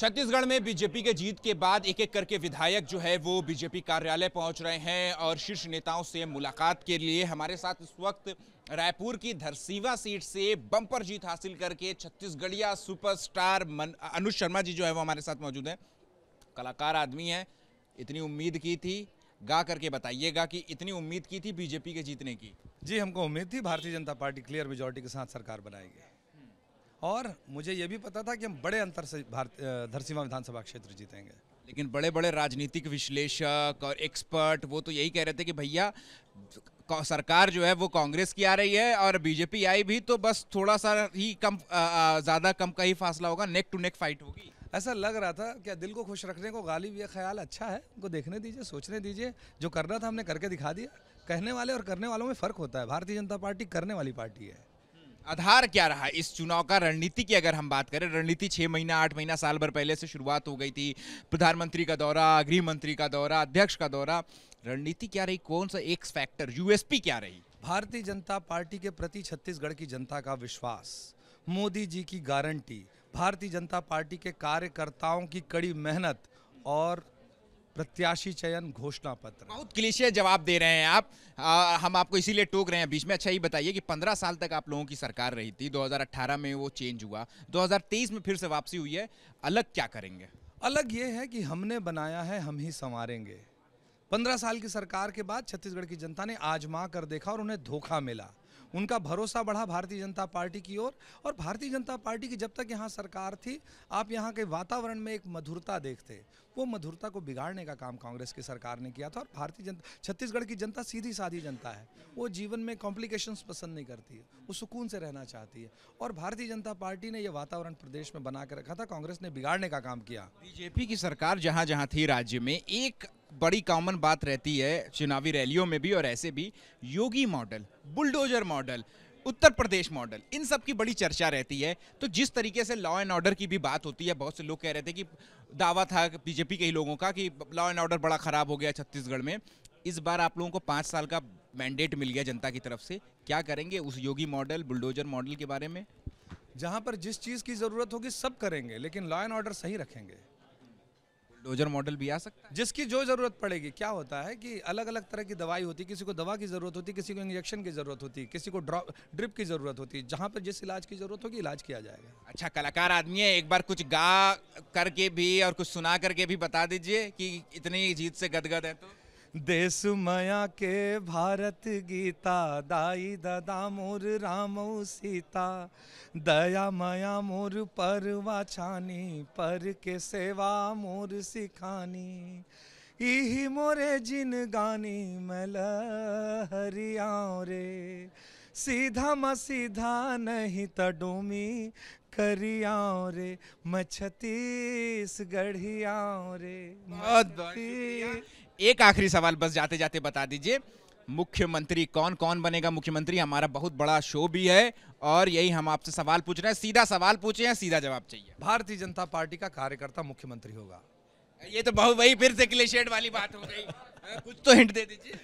छत्तीसगढ़ में बीजेपी के जीत के बाद एक एक करके विधायक जो है वो बीजेपी कार्यालय पहुंच रहे हैं और शीर्ष नेताओं से मुलाकात के लिए हमारे साथ इस वक्त रायपुर की धरसीवा सीट से बम्पर जीत हासिल करके छत्तीसगढ़िया सुपरस्टार अनुज शर्मा जी जो है वो हमारे साथ मौजूद हैं कलाकार आदमी हैं इतनी उम्मीद की थी गा करके बताइएगा कि इतनी उम्मीद की थी बीजेपी के जीतने की जी हमको उम्मीद थी भारतीय जनता पार्टी क्लियर मेजोरिटी के साथ सरकार बनाएगी और मुझे ये भी पता था कि हम बड़े अंतर से भारत धरसीमा विधानसभा क्षेत्र जीतेंगे लेकिन बड़े बड़े राजनीतिक विश्लेषक और एक्सपर्ट वो तो यही कह रहे थे कि भैया सरकार जो है वो कांग्रेस की आ रही है और बीजेपी आई भी तो बस थोड़ा सा ही कम ज़्यादा कम का ही फासला होगा नेक टू नेक फाइट होगी ऐसा लग रहा था क्या दिल को खुश रखने को गालिब यह ख्याल अच्छा है उनको देखने दीजिए सोचने दीजिए जो करना था हमने करके दिखा दिया कहने वाले और करने वालों में फ़र्क होता है भारतीय जनता पार्टी करने वाली पार्टी है आधार क्या रहा इस चुनाव का रणनीति की अगर हम बात करें रणनीति छः महीना आठ महीना साल भर पहले से शुरुआत हो गई थी प्रधानमंत्री का दौरा गृह मंत्री का दौरा अध्यक्ष का दौरा रणनीति क्या रही कौन सा एक फैक्टर यूएसपी क्या रही भारतीय जनता पार्टी के प्रति छत्तीसगढ़ की जनता का विश्वास मोदी जी की गारंटी भारतीय जनता पार्टी के कार्यकर्ताओं की कड़ी मेहनत और प्रत्याशी चयन घोषणा पत्र बहुत क्लिशे जवाब दे रहे हैं आप आ, हम आपको इसीलिए टोक रहे हैं बीच में अच्छा ही बताइए कि 15 साल तक आप लोगों की सरकार रही थी 2018 में वो चेंज हुआ 2023 में फिर से वापसी हुई है अलग क्या करेंगे अलग ये है कि हमने बनाया है हम ही संवारेंगे पंद्रह साल की सरकार के बाद छत्तीसगढ़ की जनता ने आजमा कर देखा और उन्हें धोखा मिला उनका भरोसा बढ़ा भारतीय जनता पार्टी की ओर और, और भारतीय जनता पार्टी की जब तक यहाँ सरकार थी आप यहाँ के वातावरण में एक मधुरता देखते वो मधुरता को बिगाड़ने का काम कांग्रेस की सरकार ने किया था और भारतीय जनता छत्तीसगढ़ की जनता सीधी साधी जनता है वो जीवन में कॉम्प्लिकेशंस पसंद नहीं करती है वो सुकून से रहना चाहती है और भारतीय जनता पार्टी ने ये वातावरण प्रदेश में बना के रखा था कांग्रेस ने बिगाड़ने का काम किया बीजेपी की सरकार जहाँ जहाँ थी राज्य में एक बड़ी कॉमन बात रहती है चुनावी रैलियों में भी और ऐसे भी Yogi model bulldozer model Uttar Pradesh model इन सब की बड़ी चर्चा रहती है तो जिस तरीके से लॉ एंड ऑर्डर की भी बात होती है बहुत से लोग कह रहे थे कि दावा था बीजेपी के ही लोगों का कि लॉ एंड ऑर्डर बड़ा खराब हो गया छत्तीसगढ़ में इस बार आप लोगों को पाँच साल का मैंडेट मिल गया जनता की तरफ से क्या करेंगे उस योगी मॉडल बुलडोजर मॉडल के बारे में जहाँ पर जिस चीज़ की ज़रूरत होगी सब करेंगे लेकिन लॉ एंड ऑर्डर सही रखेंगे डोजर मॉडल भी आ सकता है जिसकी जो ज़रूरत पड़ेगी क्या होता है कि अलग अलग तरह की दवाई होती है किसी को दवा की ज़रूरत होती है किसी को इंजेक्शन की ज़रूरत होती है किसी को ड्रॉप ड्रिप की ज़रूरत होती है जहाँ पर जिस इलाज की ज़रूरत होगी इलाज किया जाएगा अच्छा कलाकार आदमी है एक बार कुछ गा करके भी और कुछ सुना करके भी बता दीजिए कि इतनी जीत से गदगद है तो मया के भारत गीता दाई ददा मोर राम सीता दया मया मोर परवा छानी पर के सेवा मोर सिखानी इही मोरे जिन गानी मल हरिया रे सीधा म सीधा नहीं त डोमी करियाओ रे मछतीस गढ़ियाँ रे एक आखिरी सवाल बस जाते जाते बता दीजिए मुख्यमंत्री कौन कौन बनेगा मुख्यमंत्री हमारा बहुत बड़ा शो भी है और यही हम आपसे सवाल पूछ रहे हैं सीधा सवाल पूछे हैं सीधा जवाब चाहिए भारतीय जनता पार्टी का कार्यकर्ता मुख्यमंत्री होगा ये तो बहुत वही फिर से क्लेशेड वाली बात हो गई हाँ, कुछ तो हिंट दे दीजिए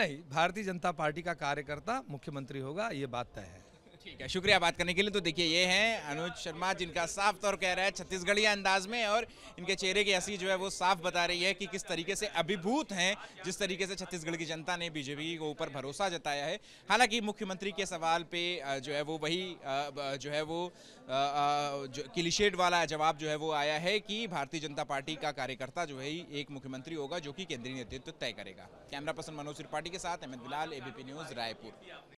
नहीं भारतीय जनता पार्टी का कार्यकर्ता मुख्यमंत्री होगा ये बात तय है ठीक है शुक्रिया बात करने के लिए तो देखिए ये हैं अनुज शर्मा जिनका साफ तौर कह रहा है छत्तीसगढ़िया अंदाज में और इनके चेहरे की हंसी जो है वो साफ बता रही है कि किस तरीके से अभिभूत हैं जिस तरीके से छत्तीसगढ़ की जनता ने बीजेपी के ऊपर भरोसा जताया है हालांकि मुख्यमंत्री के सवाल पे जो है वो वही जो है वो किलिशेड वाला जवाब जो है वो आया है कि भारतीय जनता पार्टी का कार्यकर्ता जो है एक मुख्यमंत्री होगा जो कि केंद्रीय नेतृत्व तय करेगा कैमरा पर्सन मनोज त्रिपाठी के साथ अहमद बिलाल एबीपी न्यूज रायपुर